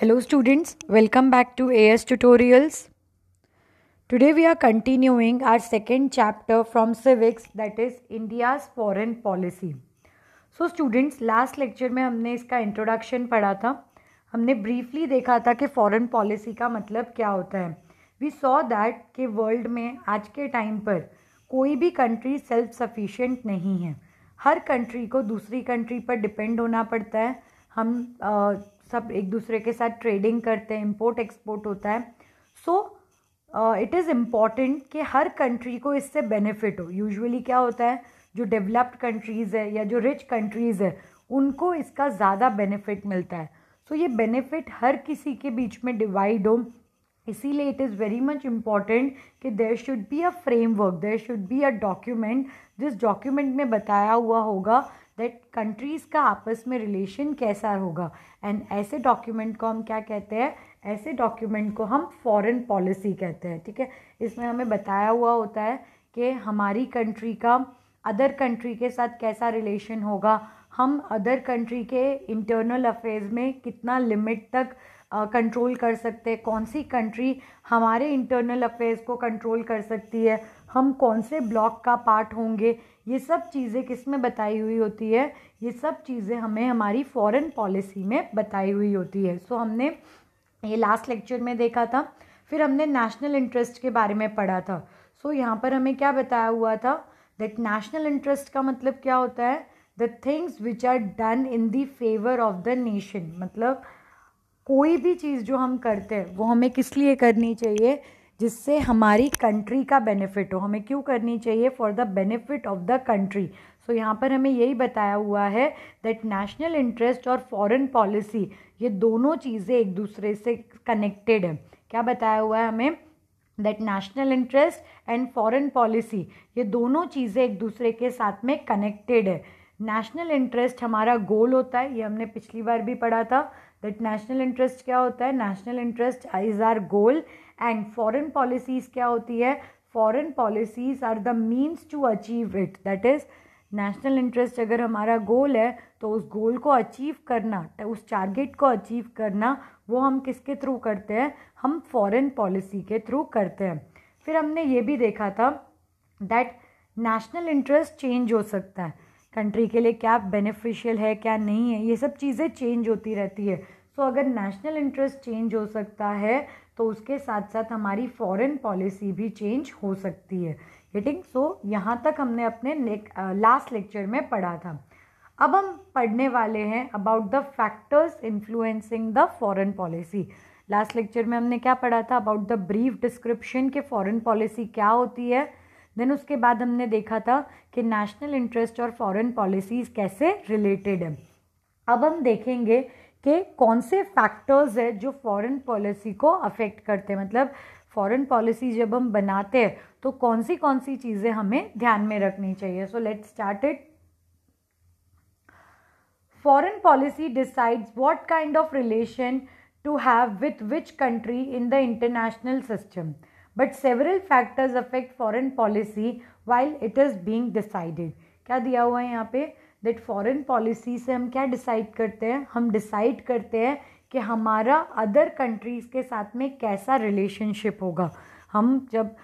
Hello students, welcome back to AS Tutorials. Today we are continuing our second chapter from civics that is India's foreign policy. So students, last lecture में हमने इसका introduction पढ़ा था हमने briefly देखा था कि फॉरेन पॉलिसी का मतलब क्या होता है वी सॉ दैट कि वर्ल्ड में आज के टाइम पर कोई भी कंट्री सेल्फ सफिशिएंट नहीं है हर कंट्री को दूसरी कंट्री पर डिपेंड होना पड़ता है हम सब एक दूसरे के साथ ट्रेडिंग करते हैं इम्पोर्ट एक्सपोर्ट होता है सो इट इज़ इम्पॉर्टेंट कि हर कंट्री को इससे बेनिफिट हो यूजुअली क्या होता है जो डेवलप्ड कंट्रीज़ है या जो रिच कंट्रीज़ है उनको इसका ज़्यादा बेनिफिट मिलता है सो so, ये बेनिफिट हर किसी के बीच में डिवाइड हो इसीलिए it is very much important कि there should be a framework there should be a document जिस डॉक्यूमेंट में बताया हुआ होगा दैट कंट्रीज़ का आपस में रिलेशन कैसा होगा एंड ऐसे डॉक्यूमेंट को हम क्या कहते हैं ऐसे डॉक्यूमेंट को हम फॉरेन पॉलिसी कहते हैं ठीक है इसमें हमें बताया हुआ होता है कि हमारी कंट्री का अदर कंट्री के साथ कैसा रिलेशन होगा हम अदर कंट्री के इंटरनल अफेयर्स में कितना लिमिट तक कंट्रोल uh, कर सकते हैं कौन सी कंट्री हमारे इंटरनल अफेयर्स को कंट्रोल कर सकती है हम कौन से ब्लॉक का पार्ट होंगे ये सब चीज़ें किस में बताई हुई होती है ये सब चीज़ें हमें हमारी फॉरेन पॉलिसी में बताई हुई होती है सो हमने ये लास्ट लेक्चर में देखा था फिर हमने नेशनल इंटरेस्ट के बारे में पढ़ा था सो so, यहाँ पर हमें क्या बताया हुआ था दैट नेशनल इंटरेस्ट का मतलब क्या होता है the things which are done in the favour of the nation मतलब कोई भी चीज़ जो हम करते हैं वो हमें किस लिए करनी चाहिए जिससे हमारी कंट्री का बेनिफिट हो हमें क्यों करनी चाहिए for the benefit of the country so यहाँ पर हमें यही बताया हुआ है दैट नेशनल इंटरेस्ट और फॉरेन पॉलिसी ये दोनों चीज़ें एक दूसरे से कनेक्टेड है क्या बताया हुआ है हमें that national interest and foreign policy ये दोनों चीज़ें एक दूसरे के साथ में कनेक्टेड है नेशनल इंटरेस्ट हमारा गोल होता है ये हमने पिछली बार भी पढ़ा था दैट नेशनल इंटरेस्ट क्या होता है national interest is our goal and foreign policies क्या होती है foreign policies are the means to achieve it that is national interest अगर हमारा गोल है तो उस गोल को अचीव करना उस टारगेट को अचीव करना वो हम किसके थ्रू करते हैं हम फॉरेन पॉलिसी के थ्रू करते हैं फिर हमने ये भी देखा था दैट नेशनल इंटरेस्ट चेंज हो सकता है कंट्री के लिए क्या बेनिफिशियल है क्या नहीं है ये सब चीज़ें चेंज होती रहती है सो so, अगर नेशनल इंटरेस्ट चेंज हो सकता है तो उसके साथ साथ हमारी फॉरेन पॉलिसी भी चेंज हो सकती है हिटिंग सो so, यहाँ तक हमने अपने लास्ट लेक्चर में पढ़ा था अब हम पढ़ने वाले हैं about the factors influencing the foreign policy last lecture में हमने क्या पढ़ा था अबाउट द ब्रीफ डिस्क्रिप्शन के फॉरेन पॉलिसी क्या होती है देन उसके बाद हमने देखा था कि नेशनल इंटरेस्ट और फॉरेन पॉलिसीज कैसे रिलेटेड है अब हम देखेंगे कि कौन से फैक्टर्स है जो फॉरेन पॉलिसी को अफेक्ट करते हैं मतलब फॉरेन पॉलिसी जब हम बनाते हैं तो कौन सी कौन सी चीज़ें हमें ध्यान में रखनी चाहिए so let start it foreign policy decide what kind of relation to have with which country in the international system but several factors affect foreign policy while it is being decided क्या दिया हुआ है यहाँ पे that foreign policy से हम क्या decide करते हैं हम डिसाइड करते हैं कि हमारा अदर कंट्रीज़ के साथ में कैसा रिलेशनशिप होगा हम जब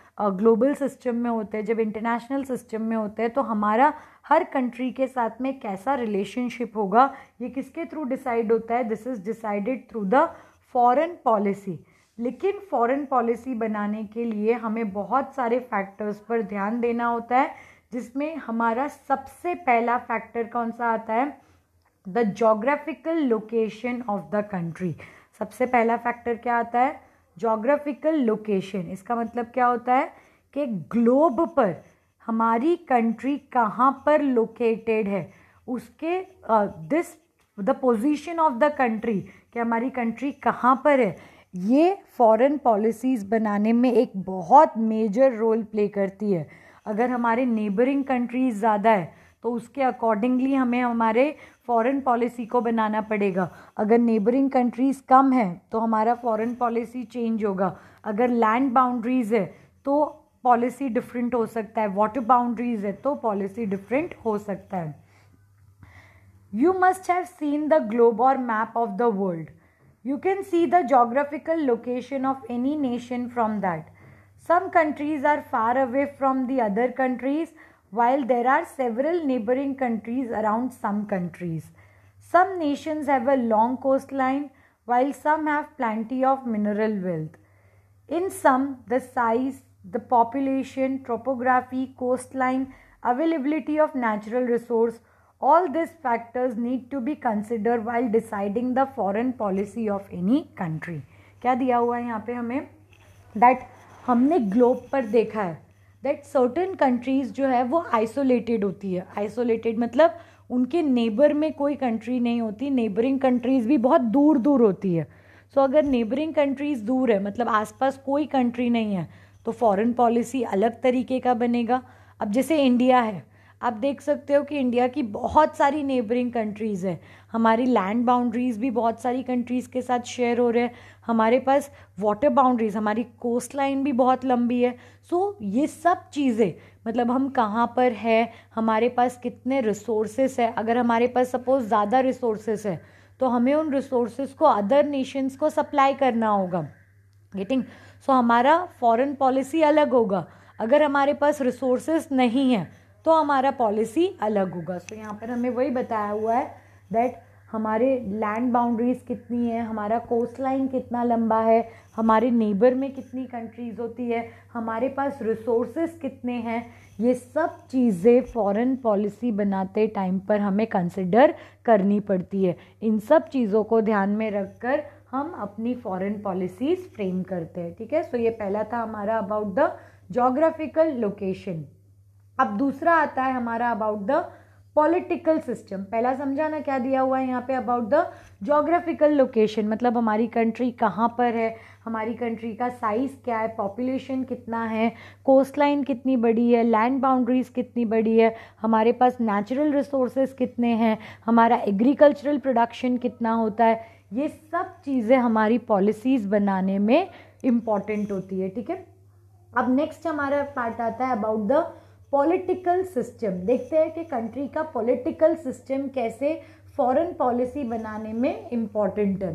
ग्लोबल सिस्टम में होते हैं जब इंटरनेशनल सिस्टम में होते हैं तो हमारा हर कंट्री के साथ में कैसा रिलेशनशिप होगा ये किसके थ्रू डिसाइड होता है this is decided through the foreign policy लेकिन फॉरेन पॉलिसी बनाने के लिए हमें बहुत सारे फैक्टर्स पर ध्यान देना होता है जिसमें हमारा सबसे पहला फैक्टर कौन सा आता है the geographical location of the country सबसे पहला फैक्टर क्या आता है जोग्राफिकल लोकेशन इसका मतलब क्या होता है कि ग्लोब पर हमारी कंट्री कहाँ पर लोकेटेड है उसके this the position of the country कि हमारी कंट्री कहाँ पर है ये फॉरेन पॉलिसीज़ बनाने में एक बहुत मेजर रोल प्ले करती है अगर हमारे नेबरिंग कंट्रीज़ ज़्यादा है तो उसके अकॉर्डिंगली हमें हमारे फॉरेन पॉलिसी को बनाना पड़ेगा अगर नेबरिंग कंट्रीज़ कम तो है तो हमारा फॉरेन पॉलिसी चेंज होगा अगर लैंड बाउंड्रीज़ है तो पॉलिसी डिफरेंट हो सकता है वाटर बाउंड्रीज़ है तो पॉलिसी डिफरेंट हो सकता है you must have seen the globe और map of the world You can see the geographical location of any nation from that. Some countries are far away from the other countries, while there are several neighboring countries around some countries. Some nations have a long coastline, while some have plenty of mineral wealth. In some, the size, the population, topography, coastline, availability of natural resource All these factors need to be considered while deciding the foreign policy of any country. क्या दिया हुआ है यहाँ पे हमें that हमने globe पर देखा है दैट सर्टन कंट्रीज़ जो है वो आइसोलेटेड होती है आइसोलेटेड मतलब उनके नेबर में कोई कंट्री नहीं होती नेबरिंग कंट्रीज़ भी बहुत दूर दूर होती है सो so, अगर नेबरिंग कंट्रीज़ दूर है मतलब आसपास कोई कंट्री नहीं है तो फॉरेन पॉलिसी अलग तरीके का बनेगा अब जैसे इंडिया है आप देख सकते हो कि इंडिया की बहुत सारी नेबरिंग कंट्रीज़ हैं हमारी लैंड बाउंड्रीज़ भी बहुत सारी कंट्रीज़ के साथ शेयर हो रहे हैं हमारे पास वाटर बाउंड्रीज़ हमारी कोस्ट लाइन भी बहुत लंबी है सो ये सब चीज़ें मतलब हम कहाँ पर है हमारे पास कितने रिसोर्सेस है अगर हमारे पास सपोज़ ज़्यादा रिसोर्सेस है तो हमें उन रिसोर्सेज को अदर नेशंस को सप्लाई करना होगा गेटिंग सो so, हमारा फॉरेन पॉलिसी अलग होगा अगर हमारे पास रिसोर्सेस नहीं है तो हमारा पॉलिसी अलग होगा सो so, यहाँ पर हमें वही बताया हुआ है दैट हमारे लैंड बाउंड्रीज कितनी है हमारा कोस्ट लाइन कितना लंबा है हमारे नेबर में कितनी कंट्रीज़ होती है हमारे पास रिसोर्स कितने हैं ये सब चीज़ें फॉरेन पॉलिसी बनाते टाइम पर हमें कंसिडर करनी पड़ती है इन सब चीज़ों को ध्यान में रखकर हम अपनी फॉरेन पॉलिसीज़ फ्रेम करते हैं ठीक है सो so, ये पहला था हमारा अबाउट द जोग्राफिकल लोकेशन अब दूसरा आता है हमारा अबाउट द पॉलिटिकल सिस्टम पहला समझा ना क्या दिया हुआ है यहाँ पे अबाउट द जोग्राफिकल लोकेशन मतलब हमारी कंट्री कहाँ पर है हमारी कंट्री का साइज़ क्या है पॉपुलेशन कितना है कोस्ट लाइन कितनी बड़ी है लैंड बाउंड्रीज़ कितनी बड़ी है हमारे पास नेचुरल रिसोर्सेज कितने हैं हमारा एग्रीकल्चरल प्रोडक्शन कितना होता है ये सब चीज़ें हमारी पॉलिसीज़ बनाने में इम्पॉर्टेंट होती है ठीक है अब नेक्स्ट हमारा पार्ट आता है अबाउट द पॉलिटिकल सिस्टम देखते हैं कि कंट्री का पॉलिटिकल सिस्टम कैसे फॉरेन पॉलिसी बनाने में इम्पॉर्टेंट है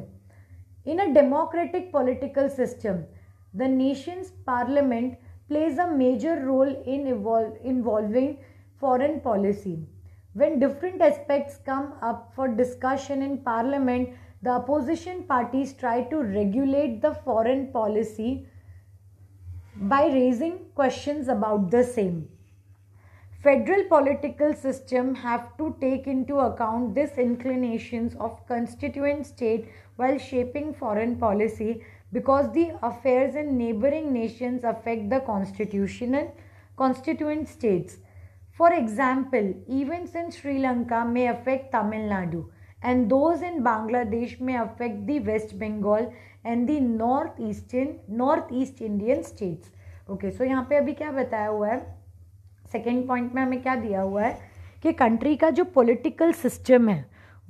in a democratic political system the nation's parliament plays a major role in involving foreign policy when different aspects come up for discussion in parliament the opposition parties try to regulate the foreign policy by raising question about the same federal political system have to take into account these inclinations of constituent state while shaping foreign policy because the affairs in neighboring nations affect the constitutional constituent states for example events in sri lanka may affect tamil nadu and those in bangladesh may affect the west bengal and the northeastern northeast indian states okay so यहाँ पे अभी क्या बताया हुआ second point में हमें क्या दिया हुआ है कि कंट्री का जो पॉलिटिकल सिस्टम है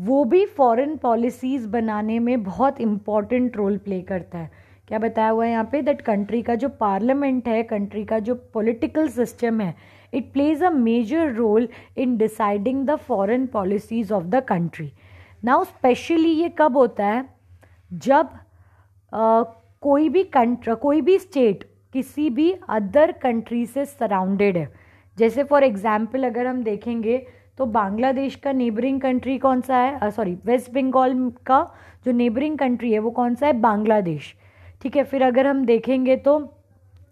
वो भी फॉरेन पॉलिसीज़ बनाने में बहुत इम्पॉर्टेंट रोल प्ले करता है क्या बताया हुआ है यहाँ पे दैट कंट्री का जो पार्लियामेंट है कंट्री का जो पॉलिटिकल सिस्टम है it plays a major role in deciding the foreign policies of the country now specially ये कब होता है जब uh, कोई भी कंट्री कोई भी स्टेट किसी भी अदर कंट्री से सराउंडेड है जैसे फॉर एग्ज़ाम्पल अगर हम देखेंगे तो बांग्लादेश का नेबरिंग कंट्री कौन सा है सॉरी वेस्ट बंगाल का जो नेबरिंग कंट्री है वो कौन सा है बांग्लादेश ठीक है फिर अगर हम देखेंगे तो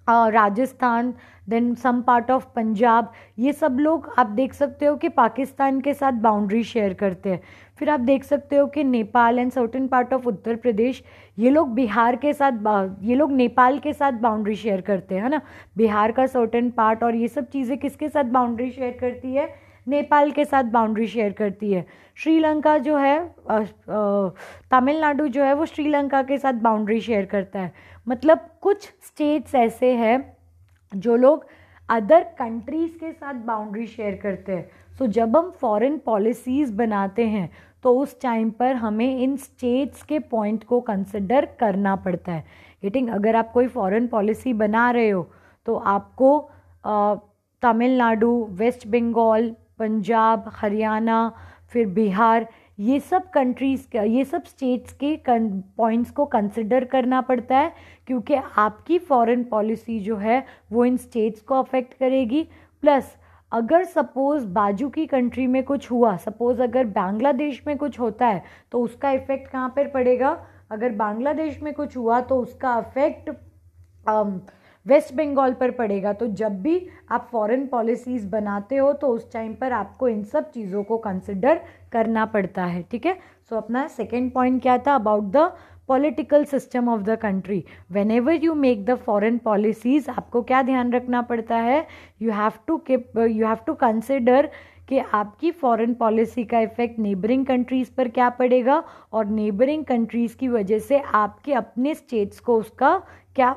Rajasthan then some part of Punjab ये सब लोग आप देख सकते हो कि पाकिस्तान के साथ बाउंड्री शेयर करते हैं फिर आप देख सकते हो कि Nepal and certain part of Uttar Pradesh ये लोग बिहार के साथ ये लोग नेपाल के साथ बाउंड्री शेयर करते हैं है ना बिहार का सर्टन पार्ट और ये सब चीज़ें किसके साथ बाउंड्री शेयर करती है नेपाल के साथ बाउंड्री शेयर करती है श्रीलंका जो है तमिलनाडु जो है वो श्रीलंका के साथ बाउंड्री शेयर करता है मतलब कुछ स्टेट्स ऐसे हैं जो लोग अदर कंट्रीज़ के साथ बाउंड्री शेयर करते हैं सो so, जब हम फॉरेन पॉलिसीज़ बनाते हैं तो उस टाइम पर हमें इन स्टेट्स के पॉइंट को कंसिडर करना पड़ता है हिटिंग अगर आप कोई फॉरेन पॉलिसी बना रहे हो तो आपको तमिलनाडु वेस्ट बंगाल पंजाब हरियाणा फिर बिहार ये सब कंट्रीज़ का ये सब स्टेट्स के पॉइंट्स को कंसिडर करना पड़ता है क्योंकि आपकी फॉरेन पॉलिसी जो है वो इन स्टेट्स को अफेक्ट करेगी प्लस अगर सपोज़ बाजू की कंट्री में कुछ हुआ सपोज़ अगर बांग्लादेश में कुछ होता है तो उसका इफ़ेक्ट कहाँ पर पड़ेगा अगर बांग्लादेश में कुछ हुआ तो उसका अफेक्ट वेस्ट बंगाल पर पड़ेगा तो जब भी आप फॉरेन पॉलिसीज़ बनाते हो तो उस टाइम पर आपको इन सब चीज़ों को कंसिडर करना पड़ता है ठीक है सो अपना सेकेंड पॉइंट क्या था about the political system of the country whenever you make the foreign policies आपको क्या ध्यान रखना पड़ता है you have to keep you have to consider कि आपकी फॉरेन पॉलिसी का इफेक्ट नेबरिंग कंट्रीज़ पर क्या पड़ेगा और नेबरिंग कंट्रीज़ की वजह से आपके अपने स्टेट्स को उसका क्या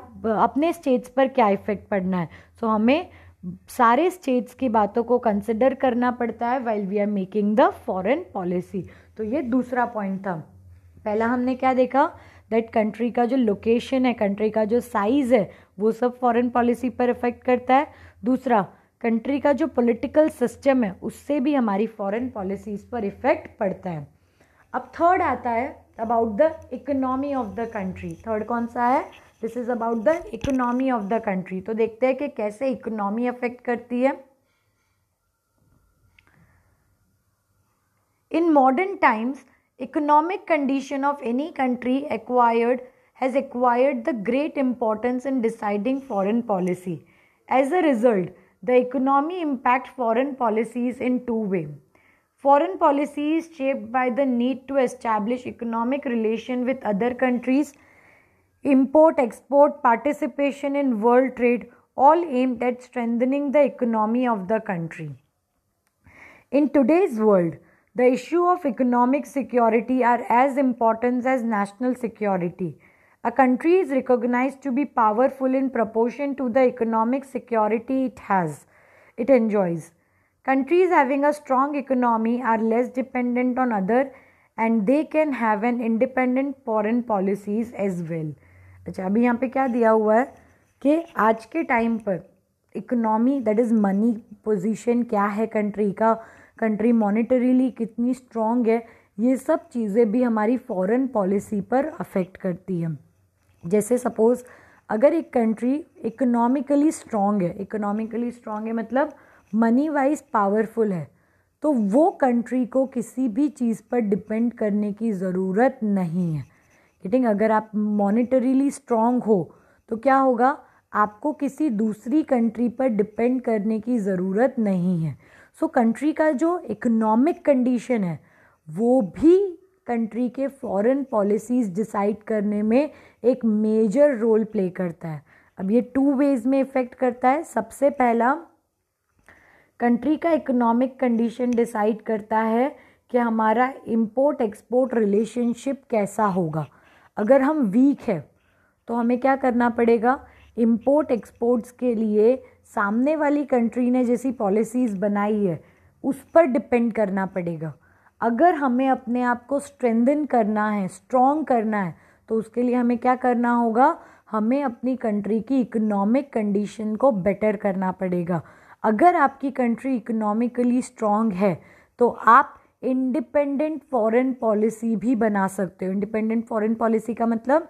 अपने स्टेट्स पर क्या इफ़ेक्ट पड़ना है सो so, हमें सारे स्टेट्स की बातों को कंसिडर करना पड़ता है while we are making the foreign policy तो ये दूसरा पॉइंट था पहला हमने क्या देखा दैट कंट्री का जो लोकेशन है कंट्री का जो साइज़ है वो सब फॉरेन पॉलिसी पर इफ़ेक्ट करता है दूसरा कंट्री का जो पॉलिटिकल सिस्टम है उससे भी हमारी फॉरेन पॉलिसीज़ पर इफ़ेक्ट पड़ता है अब थर्ड आता है about the economy of the country third कौन सा है this is about the economy of the country तो देखते हैं कि कैसे इकोनॉमी अफेक्ट करती है in modern times economic condition of any country acquired has acquired the great importance in deciding foreign policy as a result the economy impact foreign policies in two way foreign policies shape by the need to establish economic relation with other countries import export, participation in world trade, all aimed at strengthening the economy of the country. In today's world, the issue of economic security are as important as national security. A country is recognized to be powerful in proportion to the economic security it has, it enjoys. Countries having a strong economy are less dependent on other and they can have an independent foreign policies as well. अच्छा अभी यहाँ पे क्या दिया हुआ है कि आज के टाइम पर economy that is money position क्या है कंट्री का कंट्री मॉनिटरीली कितनी स्ट्रॉन्ग है ये सब चीज़ें भी हमारी फॉरेन पॉलिसी पर अफेक्ट करती हैं जैसे सपोज़ अगर एक कंट्री इकोनॉमिकली स्ट्रॉन्ग है इकोनॉमिकली स्ट्रॉन्ग है मतलब मनी वाइज पावरफुल है तो वो कंट्री को किसी भी चीज़ पर डिपेंड करने की ज़रूरत नहीं है मार्केटिंग अगर आप मॉनिटरीली स्ट्रांग हो तो क्या होगा आपको किसी दूसरी कंट्री पर डिपेंड करने की ज़रूरत नहीं है सो so, कंट्री का जो इकोनॉमिक कंडीशन है वो भी कंट्री के फॉरेन पॉलिसीज़ डिसाइड करने में एक मेजर रोल प्ले करता है अब ये टू वेज में इफ़ेक्ट करता है सबसे पहला कंट्री का इकोनॉमिक कंडीशन डिसाइड करता है कि हमारा इम्पोर्ट एक्सपोर्ट रिलेशनशिप कैसा होगा अगर हम वीक है तो हमें क्या करना पड़ेगा इम्पोर्ट एक्सपोर्ट्स के लिए सामने वाली कंट्री ने जैसी पॉलिसीज़ बनाई है उस पर डिपेंड करना पड़ेगा अगर हमें अपने आप को स्ट्रेंदन करना है स्ट्रॉन्ग करना है तो उसके लिए हमें क्या करना होगा हमें अपनी कंट्री की इकोनॉमिक कंडीशन को बेटर करना पड़ेगा अगर आपकी कंट्री इकोनॉमिकली स्ट्रॉन्ग है तो आप इंडिपेंडेंट फॉरेन पॉलिसी भी बना सकते हो इंडिपेंडेंट फॉरेन पॉलिसी का मतलब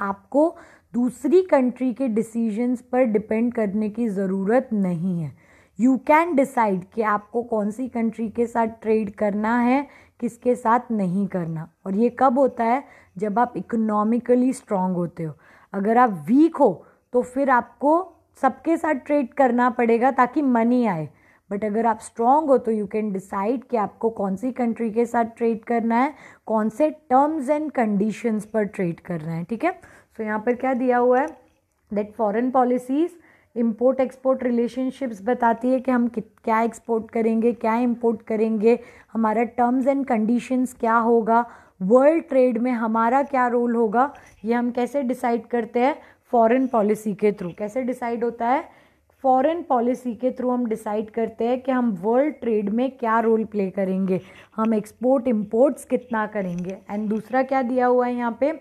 आपको दूसरी कंट्री के डिसीजंस पर डिपेंड करने की ज़रूरत नहीं है यू कैन डिसाइड कि आपको कौन सी कंट्री के साथ ट्रेड करना है किसके साथ नहीं करना और ये कब होता है जब आप इकोनॉमिकली स्ट्रांग होते हो अगर आप वीक हो तो फिर आपको सबके साथ ट्रेड करना पड़ेगा ताकि मनी आए बट अगर आप स्ट्रांग हो तो यू कैन डिसाइड कि आपको कौन सी कंट्री के साथ ट्रेड करना है कौन से टर्म्स एंड कंडीशंस पर ट्रेड करना है ठीक है सो यहाँ पर क्या दिया हुआ है that foreign policies import export relationships बताती है कि हम क्या एक्सपोर्ट करेंगे क्या इम्पोर्ट करेंगे हमारा टर्म्स एंड कंडीशंस क्या होगा वर्ल्ड ट्रेड में हमारा क्या रोल होगा ये हम कैसे डिसाइड करते हैं फॉरेन पॉलिसी के थ्रू कैसे डिसाइड होता है फॉरेन पॉलिसी के थ्रू हम डिसाइड करते हैं कि हम वर्ल्ड ट्रेड में क्या रोल प्ले करेंगे हम एक्सपोर्ट इम्पोर्ट्स कितना करेंगे एंड दूसरा क्या दिया हुआ है यहाँ पे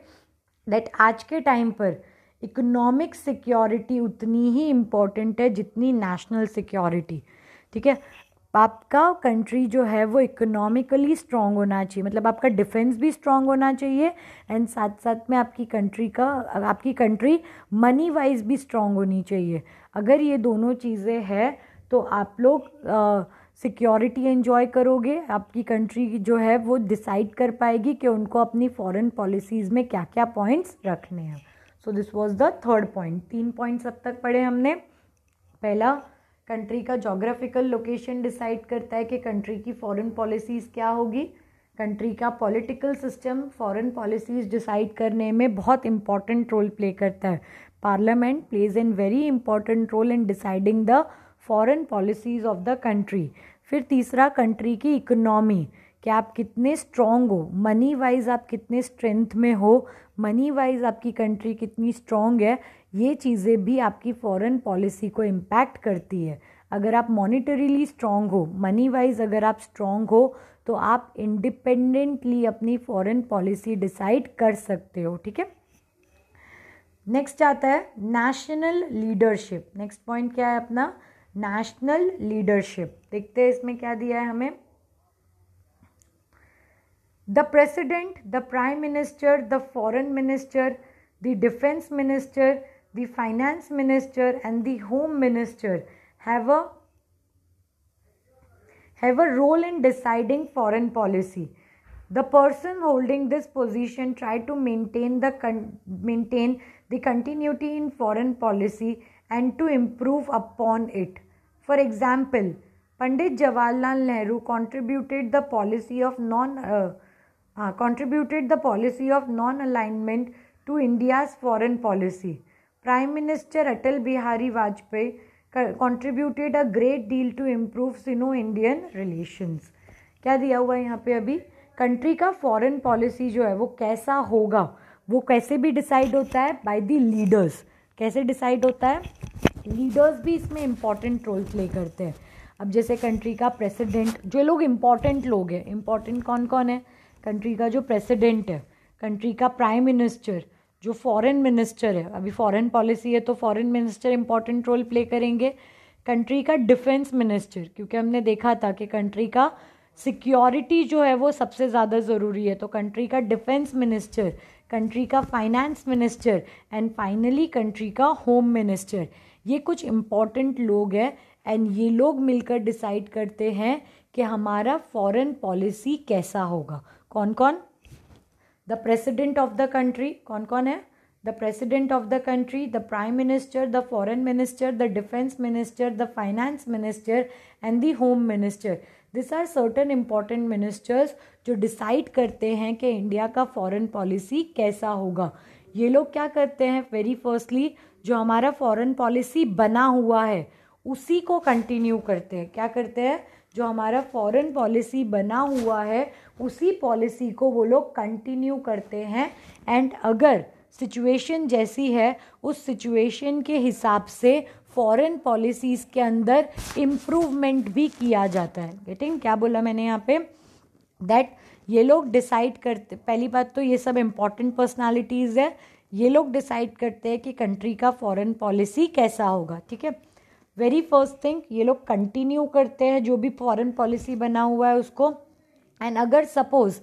दैट आज के टाइम पर इकोनॉमिक सिक्योरिटी उतनी ही इम्पॉर्टेंट है जितनी नेशनल सिक्योरिटी ठीक है आपका कंट्री जो है वो इकोनॉमिकली स्ट्रांग होना चाहिए मतलब आपका डिफेंस भी स्ट्रांग होना चाहिए एंड साथ साथ में आपकी कंट्री का आपकी कंट्री मनी वाइज भी स्ट्रांग होनी चाहिए अगर ये दोनों चीज़ें हैं तो आप लोग सिक्योरिटी एंजॉय करोगे आपकी कंट्री जो है वो डिसाइड कर पाएगी कि उनको अपनी फॉरेन पॉलिसीज़ में क्या क्या पॉइंट्स रखने हैं so this was the third point तीन पॉइंट्स अब तक पढ़े हमने पहला कंट्री का जोग्राफिकल लोकेशन डिसाइड करता है कि कंट्री की फॉरेन पॉलिसीज़ क्या होगी कंट्री का political system foreign policies decide करने में बहुत इम्पॉर्टेंट रोल प्ले करता है parliament plays an very important role in deciding the foreign policies of the country फिर तीसरा कंट्री की इकोनॉमी कि आप कितने स्ट्रॉन्ग हो मनी वाइज आप कितने स्ट्रेंथ में हो मनी वाइज आपकी कंट्री कितनी स्ट्रॉन्ग है ये चीज़ें भी आपकी फॉरेन पॉलिसी को इम्पैक्ट करती है अगर आप मॉनिटरीली स्ट्रॉन्ग हो मनी वाइज अगर आप स्ट्रॉन्ग हो तो आप इंडिपेंडेंटली अपनी फॉरेन पॉलिसी डिसाइड कर सकते हो ठीक है नेक्स्ट आता है नेशनल लीडरशिप नेक्स्ट पॉइंट क्या है अपना नेशनल लीडरशिप देखते हैं इसमें क्या दिया है हमें the president the prime minister the foreign minister the defence minister the finance minister and the home minister have a have a role in deciding foreign policy The person holding this position tried to maintain the con- maintain the continuity in foreign policy and to improve upon it. For example, Pandit Jawaharlal Nehru contributed the policy of non uh, uh, contributed the policy of non-alignment to India's foreign policy. Prime Minister Atal Bihari Vajpayee contributed a great deal to improve Sino-Indian relations. क्या दिया हुआ है यहाँ पे अभी country का foreign policy जो है वो कैसा होगा वो कैसे भी डिसाइड होता है बाय दी लीडर्स कैसे डिसाइड होता है लीडर्स भी इसमें इम्पॉर्टेंट रोल प्ले करते हैं अब जैसे कंट्री का प्रेसिडेंट जो लोग इम्पॉर्टेंट लोग हैं इम्पॉर्टेंट कौन कौन है कंट्री का जो प्रेसिडेंट है कंट्री का प्राइम मिनिस्टर जो फॉरेन मिनिस्टर है अभी फॉरेन पॉलिसी है तो foreign minister important role play करेंगे कंट्री का डिफेंस मिनिस्टर क्योंकि हमने देखा था कि कंट्री का सिक्योरिटी जो है वो सबसे ज़्यादा ज़रूरी है तो कंट्री का डिफेंस मिनिस्टर कंट्री का finance minister and finally country का होम मिनिस्टर ये कुछ इम्पॉर्टेंट लोग हैं एंड ये लोग मिलकर डिसाइड करते हैं कि हमारा फॉरेन पॉलिसी कैसा होगा कौन कौन the president of the country कौन कौन है the president of the country the prime minister the foreign minister the defence minister the finance minister and the home minister this are certain important ministers जो decide करते हैं कि India का foreign policy कैसा होगा ये लोग क्या करते हैं वेरी फर्स्टली जो हमारा फॉरेन पॉलिसी बना हुआ है उसी को कंटिन्यू करते हैं क्या करते हैं जो हमारा फॉरेन पॉलिसी बना हुआ है उसी पॉलिसी को वो लोग कंटिन्यू करते हैं एंड अगर सिचुएशन जैसी है उस सिचुएशन के हिसाब से फॉरेन पॉलिसीज़ के अंदर इम्प्रूवमेंट भी किया जाता है गेटिंग क्या बोला मैंने यहाँ पे दैट ये लोग डिसाइड करते पहली बात तो ये सब इम्पॉर्टेंट पर्सनालिटीज़ है ये लोग डिसाइड करते हैं कि कंट्री का फॉरेन पॉलिसी कैसा होगा ठीक है वेरी फर्स्ट थिंग ये लोग कंटिन्यू करते हैं जो भी फॉरेन पॉलिसी बना हुआ है उसको एंड अगर सपोज़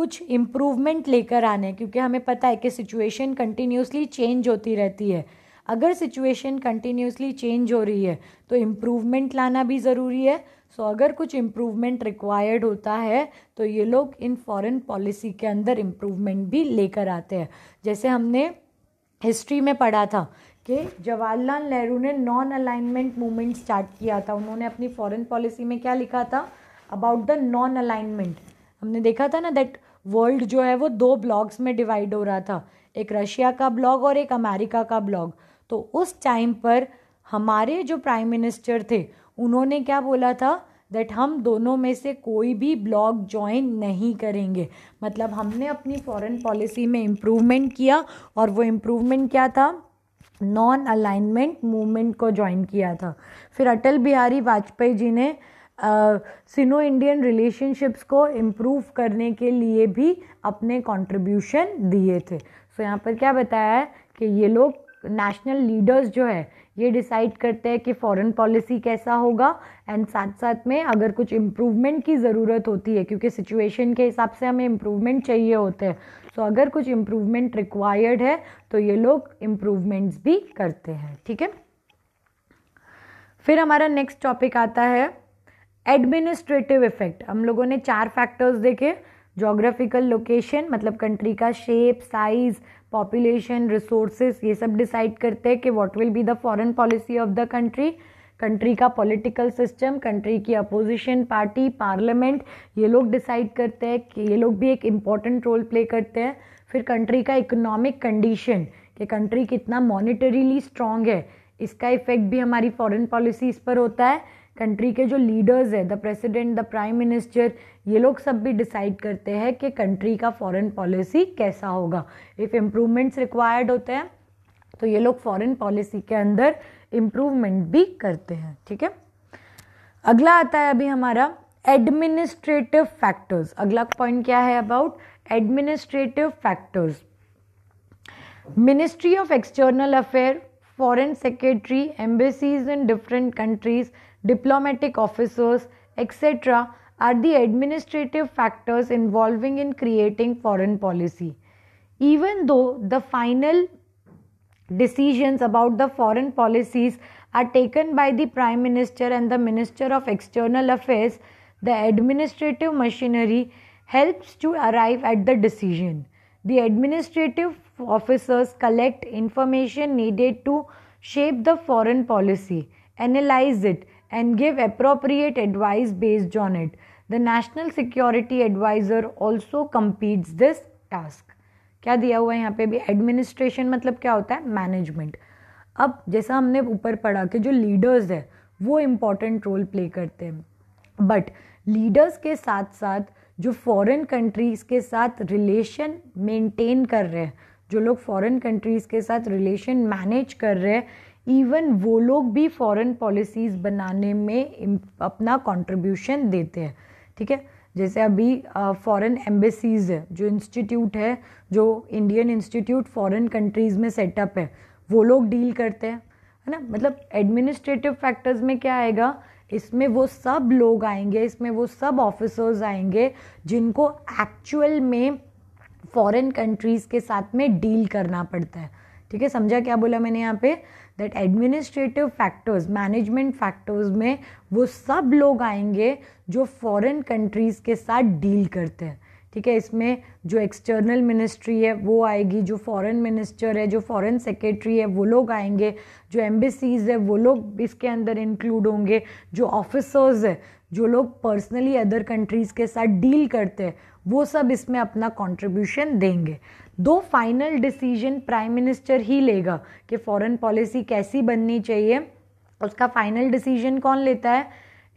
कुछ इम्प्रूवमेंट लेकर आने क्योंकि हमें पता है कि सिचुएशन कंटिन्यूसली चेंज होती रहती है अगर सिचुएशन कंटिन्यूसली चेंज हो रही है तो इम्प्रूवमेंट लाना भी ज़रूरी है सो so, अगर कुछ इम्प्रूवमेंट रिक्वायर्ड होता है तो ये लोग इन फॉरेन पॉलिसी के अंदर इम्प्रूवमेंट भी लेकर आते हैं जैसे हमने हिस्ट्री में पढ़ा था कि जवाहरलाल नेहरू ने नॉन अलाइनमेंट मूवमेंट स्टार्ट किया था उन्होंने अपनी फॉरेन पॉलिसी में क्या लिखा था अबाउट द नॉन अलाइनमेंट हमने देखा था ना दैट वर्ल्ड जो है वो दो ब्लॉग्स में डिवाइड हो रहा था एक रशिया का ब्लॉग और एक अमेरिका का ब्लॉग तो उस टाइम पर हमारे जो प्राइम मिनिस्टर थे उन्होंने क्या बोला था दैट हम दोनों में से कोई भी ब्लॉक ज्वाइन नहीं करेंगे मतलब हमने अपनी फॉरेन पॉलिसी में इम्प्रूवमेंट किया और वो इम्प्रूवमेंट क्या था नॉन अलाइनमेंट मूवमेंट को ज्वाइन किया था फिर अटल बिहारी वाजपेयी जी ने सिनो इंडियन रिलेशनशिप्स को इम्प्रूव करने के लिए भी अपने कॉन्ट्रीब्यूशन दिए थे सो so, यहाँ पर क्या बताया है कि ये लोग नेशनल लीडर्स जो है ये डिसाइड करते हैं कि फॉरेन पॉलिसी कैसा होगा एंड साथ साथ में अगर कुछ इम्प्रूवमेंट की ज़रूरत होती है क्योंकि सिचुएशन के हिसाब से हमें इम्प्रूवमेंट चाहिए होते हैं सो so, अगर कुछ इम्प्रूवमेंट रिक्वायर्ड है तो ये लोग इम्प्रूवमेंट्स भी करते हैं ठीक है फिर हमारा नेक्स्ट टॉपिक आता है एडमिनिस्ट्रेटिव इफेक्ट हम लोगों ने चार फैक्टर्स देखे जोग्राफिकल लोकेशन मतलब कंट्री का शेप साइज़ पॉपुलेशन रिसोर्सेस ये सब डिसाइड करते हैं कि what will be the foreign policy of the country country का पॉलिटिकल सिस्टम कंट्री की अपोजिशन पार्टी पार्लियामेंट ये लोग डिसाइड करते हैं कि ये लोग भी एक इम्पॉर्टेंट रोल प्ले करते हैं फिर कंट्री का इकोनॉमिक कंडीशन कि कंट्री कितना मॉनिटरीली स्ट्रांग है इसका इफेक्ट भी हमारी फॉरेन पॉलिसीज़ पर होता है कंट्री के जो लीडर्स है the president the prime minister ये लोग सब भी डिसाइड करते हैं कि कंट्री का फॉरेन पॉलिसी कैसा होगा इफ़ इम्प्रूवमेंट्स रिक्वायर्ड होते हैं तो ये लोग फॉरेन पॉलिसी के अंदर इम्प्रूवमेंट भी करते हैं ठीक है अगला आता है अभी हमारा एडमिनिस्ट्रेटिव फैक्टर्स अगला पॉइंट क्या है about administrative factors ministry of external affair foreign secretary embassies in different countries diplomatic officers, etc., are the administrative factors involving in creating foreign policy. Even though the final decisions about the foreign policies are taken by the Prime Minister and the Minister of External Affairs, the administrative machinery helps to arrive at the decision. The administrative officers collect information needed to shape the foreign policy, analyze it, and give appropriate advice based on it the national security adviser also competes this task क्या दिया हुआ है यहाँ पे भी administration मतलब क्या होता है मैनेजमेंट अब जैसा हमने ऊपर पढ़ा कि जो लीडर्स है वो इम्पॉर्टेंट रोल प्ले करते हैं बट लीडर्स के साथ साथ जो फॉरेन कंट्रीज़ के साथ रिलेशन मेंटेन कर रहे हैं जो लोग फॉरेन कंट्रीज़ के साथ रिलेशन मैनेज कर रहे हैं इवन वो लोग भी फॉरेन पॉलिसीज़ बनाने में अपना कंट्रीब्यूशन देते हैं ठीक है जैसे अभी फॉरेन एम्बेसीज़ है जो इंस्टीट्यूट है जो इंडियन इंस्टीट्यूट फॉरेन कंट्रीज़ में सेटअप है वो लोग डील करते हैं है ना मतलब एडमिनिस्ट्रेटिव फैक्टर्स में क्या आएगा इसमें वो सब लोग आएंगे इसमें वो सब ऑफिसर्स आएंगे जिनको एक्चुअल में फॉरेन कंट्रीज़ के साथ में डील करना पड़ता है ठीक है समझा क्या बोला मैंने यहाँ पे that administrative factors management factors में वो सब लोग आएंगे जो फॉरेन कंट्रीज़ के साथ डील करते हैं ठीक है इसमें जो एक्सटर्नल मिनिस्ट्री है वो आएगी जो फॉरेन मिनिस्टर है जो फॉरेन सेक्रेटरी है वो लोग आएंगे जो एम्बेसीज है वो लोग इसके अंदर इंक्लूड होंगे जो ऑफिसर्स है जो लोग पर्सनली अदर कंट्रीज़ के साथ डील करते हैं वो सब इसमें अपना कंट्रीब्यूशन देंगे दो फाइनल डिसीजन प्राइम मिनिस्टर ही लेगा कि फॉरेन पॉलिसी कैसी बननी चाहिए उसका फाइनल डिसीजन कौन लेता है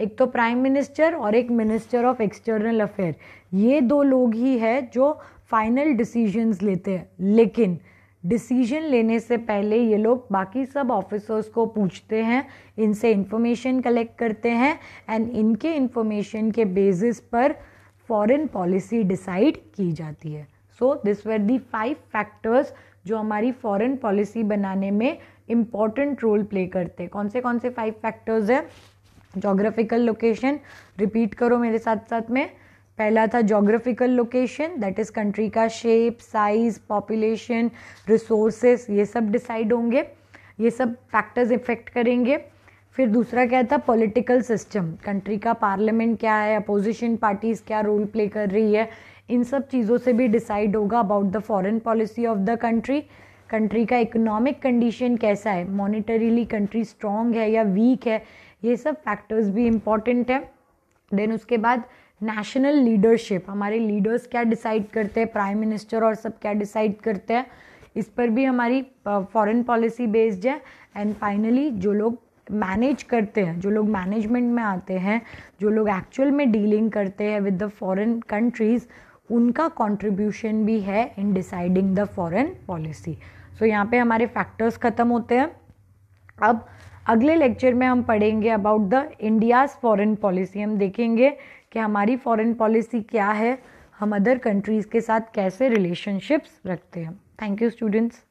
एक तो प्राइम मिनिस्टर और एक मिनिस्टर ऑफ एक्सटर्नल अफेयर ये दो लोग ही है जो फाइनल डिसीजंस लेते हैं लेकिन डिसीजन लेने से पहले ये लोग बाकी सब ऑफिसर्स को पूछते हैं इनसे इन्फॉर्मेशन कलेक्ट करते हैं एंड इनके इंफॉर्मेशन के बेसिस पर फॉरेन पॉलिसी डिसाइड की जाती है so this were the five factors जो हमारी फॉरेन पॉलिसी बनाने में इम्पॉर्टेंट रोल प्ले करते हैं कौन से कौन से फाइव फैक्टर्स हैं जोग्राफिकल लोकेशन रिपीट करो मेरे साथ साथ में पहला था geographical location that is country का शेप साइज पॉपुलेशन रिसोर्सेस ये सब डिसाइड होंगे ये सब फैक्टर्स इफेक्ट करेंगे फिर दूसरा क्या था पॉलिटिकल सिस्टम कंट्री का पार्लियामेंट क्या है अपोजिशन पार्टीज़ क्या रोल प्ले कर रही है इन सब चीज़ों से भी डिसाइड होगा about the foreign policy of the country country का इकोनॉमिक कंडीशन कैसा है मॉनिटरीली कंट्री स्ट्रॉन्ग है या वीक है ये सब फैक्टर्स भी इम्पॉर्टेंट है देन उसके बाद नेशनल लीडरशिप हमारे लीडर्स क्या डिसाइड करते हैं प्राइम मिनिस्टर और सब क्या डिसाइड करते हैं इस पर भी हमारी फॉरेन पॉलिसी बेस्ड है एंड फाइनली जो लोग मैनेज करते हैं जो लोग मैनेजमेंट में आते हैं जो लोग एक्चुअल में डीलिंग करते हैं विद द फॉरेन कंट्रीज़ उनका कॉन्ट्रीब्यूशन भी है in deciding the foreign policy so यहाँ पे हमारे फैक्टर्स ख़त्म होते हैं अब अगले लेक्चर में हम पढ़ेंगे about the India's foreign policy हम देखेंगे कि हमारी फॉरेन पॉलिसी क्या है हम अदर कंट्रीज़ के साथ कैसे रिलेशनशिप्स रखते हैं थैंक यू स्टूडेंट्स